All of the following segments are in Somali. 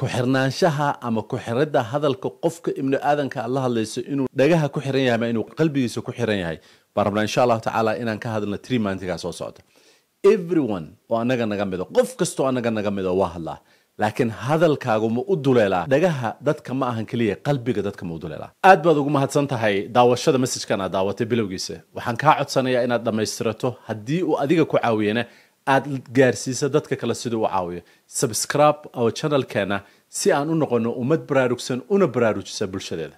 ku-xirnaanshaha ama ku-xiradda hadalka qofka ibnu aadanka aad la hadlayso inuu dhagaha ku xiran yahay ama inuu qalbigiisa ku xiran yahay baan rabnaa insha allahu tacaala inaan ka hadalno tri soo socda everyone oo annaga naga mido qof kasta oo annaga naga mido waa hadlaa laakiin hadalkaagu ma u duleelaa dhagaha dadka ma ahan keliya qalbiga dadka ma u duleelaa aad baad ugu mahadsan tahay daawashada masajkan aad daawatay bilowgiisa waxaan kaa codsanayaa inaad dhammaystirato haddii uu adiga ku caawiyana aad gaarsiisa dadka kale sidau u caawiyo subscribe oo channelkeena si aan u noqono ummad baraarugsan una baraarujisa bulshadeeda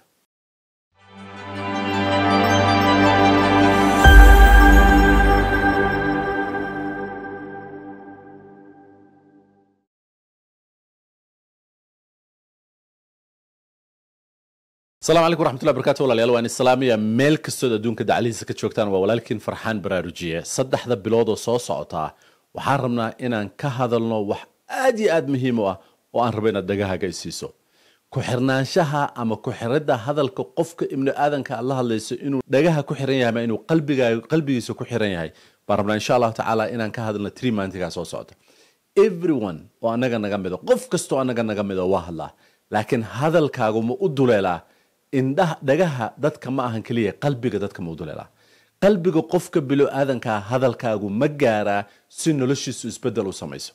asalaamu calaykum raxmatullahi barkatu walaalayaal in islaamiya meel kastood adduunka daclihiisa ka joogtaan waa walaalkiin farxaan baraarujiye saddexda bilood oo soo socotaa waxaan rabnaa inaan ka hadalno wax aad iyo aad muhiim u ah oo aan rabo inaad dhagahaaga isiiso ku-xirnaanshaha ama ku-xiradda hadalka qofka ibnu aadanka aad la hadlayso inuu dhagaha ku xiran yahay ama inuu qalbigiisa ku xiran yahay baan rabnaa insha allahu tacaala inaan ka hadalno trie maantigaa soo socda everyone oo annaga naga mido qof kastoo annaga naga mido waa hadlaa laakiin hadalkaagu ma u duleelaa indha dhagaha dadka ma ahan keliya qalbiga dadka ma u duleelaa qalbiga qofka bilow aadankaa hadalkaagu ma gaaraa si noloshiisu isbedel u samayso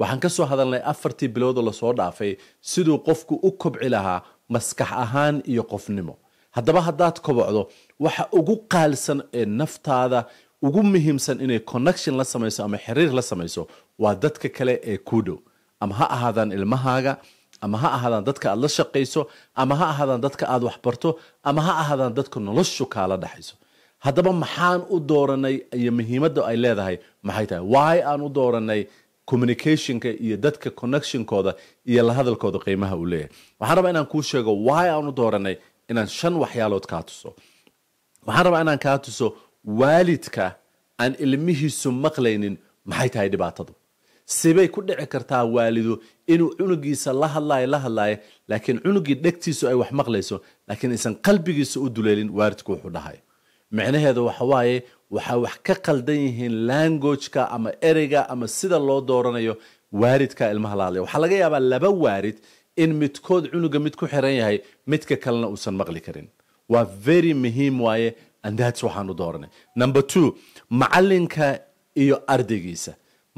waxaan ka soo hadalnay afartii biloodoo lasoo dhaafay siduu qofku u kobci lahaa maskax ahaan iyo qofnimo haddaba haddaad kobocdo waxa ugu qaalisan ee naftaada ugu muhiimsan inay connection la samayso ama xiriir la samayso waa dadka kale ee kuu dhow ama ha ahaadaan ilmahaaga ama ha ahaadaan dadka aad la shaqayso ama ha ahaadaan dadka aada waxbarto ama ha ahaadaan dadka noloshu kaala dhexayso haddaba maxaan u dooranay iyo muhiimadda ay leedahay maxay tahay waay aan u dooranay communicationka iyo dadka connectionkooda iyo la hadalkooda qiimaha uu leeyahay waxaan rabaa inaan kuu sheego waay aan u dooranay inaan shan waxyaalood kaa tuso waxaan rabaa inaan kaa tuso waalidka aan ilmihiisu maqlaynin maxay tahay dhibaatadu sibay ku dhici kartaa waalidu inuu cunugiisa la hadlaayo la hadlaayo laakiin cunugii dhegtiisu ay wax maqlayso laakiin aysan qalbigiisa u duleelin waalidku wuxuu dhahay micnaheeda waxa waaye waxaa wax ka qaldan yihiin langogeka ama ereyga ama sida loo dooranayo waaridka ilmaha la waxaa laga yaabaa laba waarid in midkood cunuga mid ku xiran yahay midka kalena uusan maqli karin waa very muhiim waaye andaats waxaanu dooranay number two macalinka iyo ardaygiisa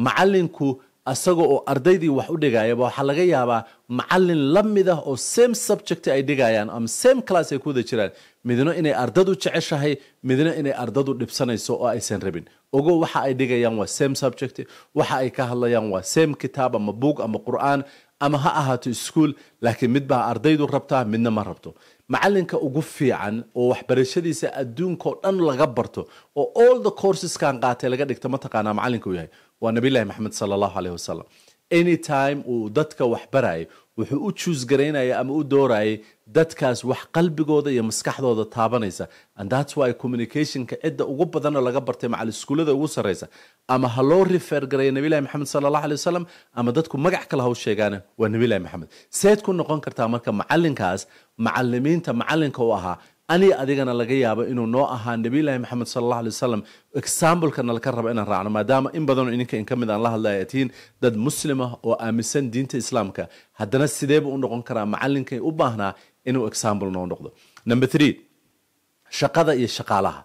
macalinku asaga oo ardaydii wax u dhigayaba waxaa laga yaabaa macalin la mid ah oo same subject ay dhigayaan ama same class ay kuwada jiraan midna inay ardadu jeceshahay midna inay ardadu dhibsanayso oo aysan rabin ogo waxa ay dhigayaan waa same subject waxa ay ka hadlayaan waa same kitaab ama buug ama qur-aan ama ha ahaato iskuol laakiin mid baa ardaydu rabtaa midna ma rabto macalinka ugu fiican oo waxbarashadiisa adduunkao dhan laga barto oo all the courseskan qaatay laga dhigta mataqaanaa macalinka u yahay waa nabilahi maxamed sala allahu aleyh wasalam time uu dadka wax barayo wuxuu u garaynaya ama u doorayay dadkaas wax qalbigooda iyo maskaxdooda taabanaysa and thats why communicationka cidda ugu badanoo laga bartay macal iskuullada ugu sareysa ama ha loo refer garaya nebilahi maxamed sala allah aley wasalam ama dadku magac kale ha u sheegaana waa nebilahi maxamed seed ku noqon kartaa marka macalinkaas macalimiinta macalinka u ahaa aniga adigana laga yaabo inuu noo ahaa nabilaahi maxamed sal alla alay wasalam exambleka nalaka rabo inaan raacno maadaama in badanoo ininka in ka mid aan la hadlaya tihiin dad muslim ah oo aaminsan diinta islaamka haddana sideeba u noqon karaa macallinkay u baahnaa inuu examble noo noqdo number three shaqada iyo shaqaalaha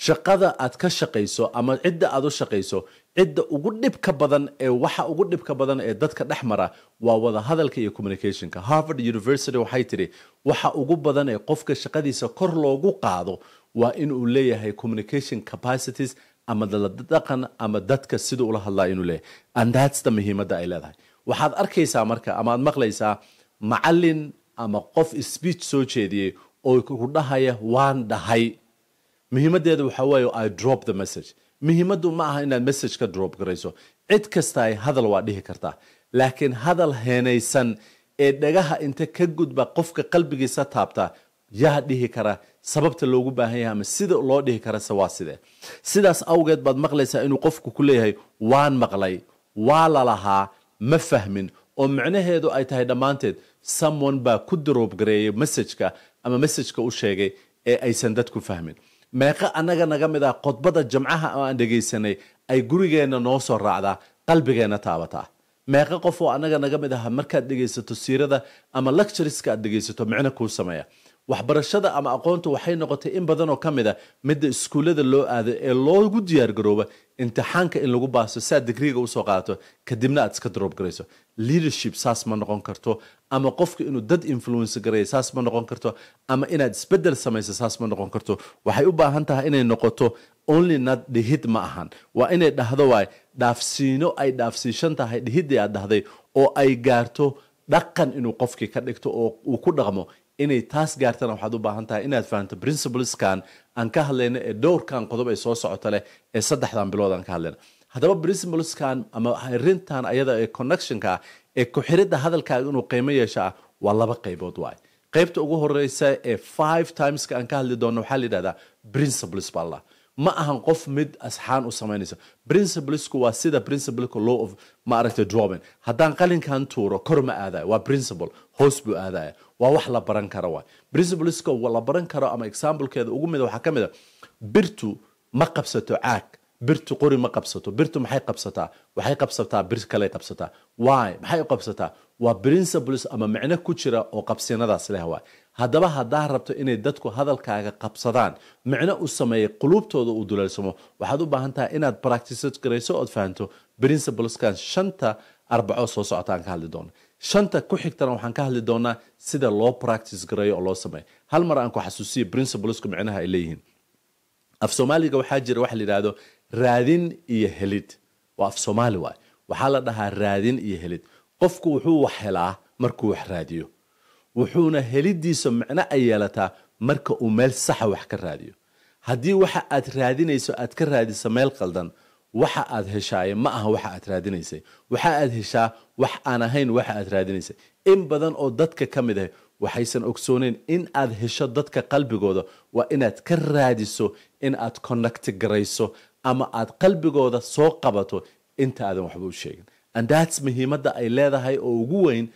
shaqada aad ka shaqayso ama cidda aad u shaqayso cidda ugu dhibka badan ee waxa ugu dhibka badan ee dadka dhex mara waa wada hadalka iyo communicationka harvard university waxay tidhi waxa ugu badan ee qofka shaqadiisa kor loogu qaado waa inuu leeyahay communication capacities ama daladaqan ama dadka sida ula hadlaa inuu leeyahay and that's the muhiimadda ay leedahay waxaad arkaysaa marka ama aad maqlaysaa macalin ama qof speech soo jeediyey oo ku dhahaya waan dhahay muhiimadeedu waxa weeye i drop the message muhiimaddu ma aha inaad message ka drop garayso cid kasta ay hadal waa dhihi kartaa laakiin hadal heenaysan ee dhagaha inta ka gudba qofka qalbigiisa taabta yaa dhihi kara sababta loogu baahan yahay ama sida loo dhihi karase waa sidee sidaas awgeed baad maqlaysaa inuu qofku ku leeyahay waan maqlay waa lalahaa ma fahmin oo micnaheedu ay tahay dhammaanteed someone baa ku daroobgareeyay messajka ama messajka u sheegay ee aysan dadku fahmin meeqa annaga naga mid ah khudbada jimcaha oo aan dhegaysanay ay gurigeenna noo soo raacdaa qalbigeenna taabataa ah. meeqo qof oo annaga naga mid aha markaad dhegaysato siirada ama lectureska aad dhegaysato micno kuu sameeya waxbarashada ama aqoonta waxay noqotay in badanoo ka mid a ah midda iskuullada loo aado ee loogu diyaargarooba imtixaanka in lagu baaso saad digriiga usoo qaadato kadibna aad iska droobgarayso leadership saas ma noqon karto ama qofka inuu dad influence garay saas ma noqon karto ama inaad isbedel samayso saas ma noqon karto waxay u baahan tahay inay noqoto only nad dhihid ma ahan waa inay dhahdo waay dhaafsiino ay dhaafsiishan tahay dhihiddii aad dhahday oo ay gaarto dhaqan inuu qofkii ka dhigto oo uu ku dhaqmo inay taas gaartana waxaad u baahan tahay inaad fahanto principleskan aan ka hadlayno ee dhowrkan qodob ee soo socota leh ee saddexdan bilood aan ka hadlayna haddaba principleskan ama arintan ayada ee connectionka ah ee ku-xiridda hadalkaaga inuu qiimo yeesha ah waa laba qaybood waay qaybta ugu horeysa ee five timeska aan ka hadli doonno waxaa la yidhahdaa principles baa la ma ahan qof mid asxaan u samaynaysa principlesku waa sida principleka law of maaragta droben haddaan qalinkan tuuro kor ma aadaayo waa principle hoos buu aadaya waa wax la baran kara waay principleska la baran karo ama examplekeeda ugu mida waxaa ka mid a birtu ma qabsato caag birtu qori ma qabsato birtu maxay qabsataa waxay qabsataa bir kaley qabsataa why maxay u qabsataa waa principles ama micno ku jira oo qabsinadaas leh waay haddaba haddaa rabto inay dadku hadalkaaga qabsadaan micno u sameeyay quluubtooda uu duleelsamo waxaad u baahan tahay inaad practice garayso ood fahanto principleskan shanta arbaco soo socotaan ka hadli doono shanta ku xigtana waxaan ka hadli doonaa sida loo practice gareeyo oo loo sameeyo hal mar aan ku xasuusiyo principlesku micnaha ay leeyihiin af soomaaliga waxaa jira waxa la yidhahdo raadin iyo helid waa af soomaali waay waxaa la dhahaa raadin iyo helid qofku wuxuu wax helaa markuu wax raadiyo wuxuuna helidiisa micno ay yeelataa marka uu meel saxa wax ka raadiyo haddii waxa aad raadinayso aad ka raadiso meel qaldan waxa aad heshaaye ma aha waxa aad raadinaysay waxa aad heshaa wax aan ahayn waxa aad raadinaysay in badan oo dadka ka mid ah waxaysan ogsooneyn in aad hesho dadka qalbigooda waa inaad ka raadiso in aad connect garayso ama aad qalbigooda soo qabato inta aadan waxba u sheegin and andaats muhiimadda ay leedahay oo ugu weyn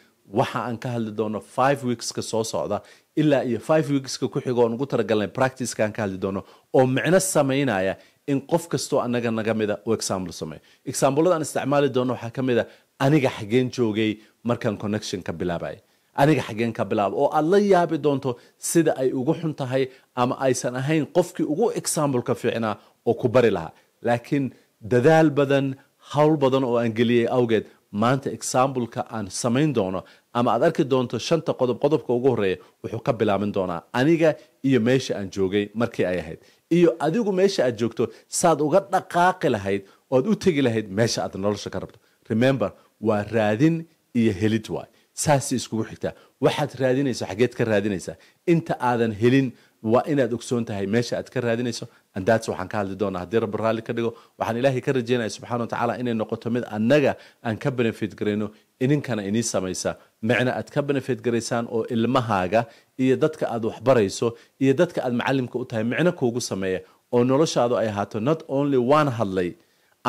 waxa aan ka hadli doono five weekska soo socda ilaa iyo five weekska ku xigo oon ugu talagalnay practiceka aan ka hadli doono oo micno samaynaya in qof kastoo anaga naga mida u examble sameeyo examblada aan isticmaali doono waxaa ka mid a ah, aniga xageen joogay markaan connection ka bilaabay aniga xageen ka bilaabo oo aad la yaabi doonto sida ay ugu xun tahay ama aysan ahayn qofkii ugu examble ka fiicnaa oo ku bari lahaa laakiin dadaal badan hawl badan oo aan geliyey awgeed maanta exambleka aan samayn doono ama aad arki doonto shanta qodob qodobka ugu horreeya wuxuu ka bilaabin doonaa aniga iyo meesha aan joogay markii ay ahayd iyo adigu meesha aad joogto saad uga dhaqaaqi lahayd oad u tegi lahayd meesha aad nolosha ka rabto remember waa raadin iyo helid waay saasay iskugu xigtaa waxaad raadinayso xageed ka raadinaysaa inta aadan helin waa inaad ogsoon tahay meesha aad ka raadinayso andaats waxaan ka hadli doonaa haddii rabbi raalli ka dhigo waxaan ilaahay ka rajaynaya subxana wa tacaala inay noqoto mid annaga aan ka benefit garayno ininkana inii samaysa micna aad ka benefit garaysaan oo ilmahaaga iyo dadka aad waxbarayso iyo dadka aad macalimka u tahay micno kuugu sameeya oo noloshaadu ay ahaato not only waan hadlay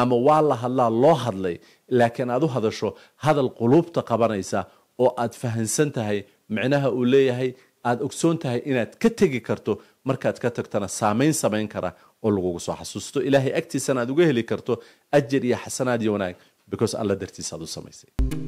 ama waa la hadlaa loo hadlay laakiin aad u hadasho hadal quluubta qabanaysa oo aad fahansan tahay micnaha uu leeyahay aad ogsoon tahay inaad ka tegi karto markaad ka tagtana saamayn samayn kara oo lagugu soo xasuusto ilaahay agtiisana aad uga heli karto ajar iyo xasanaad iyo wanaag because alla dartiisa aad u samaysay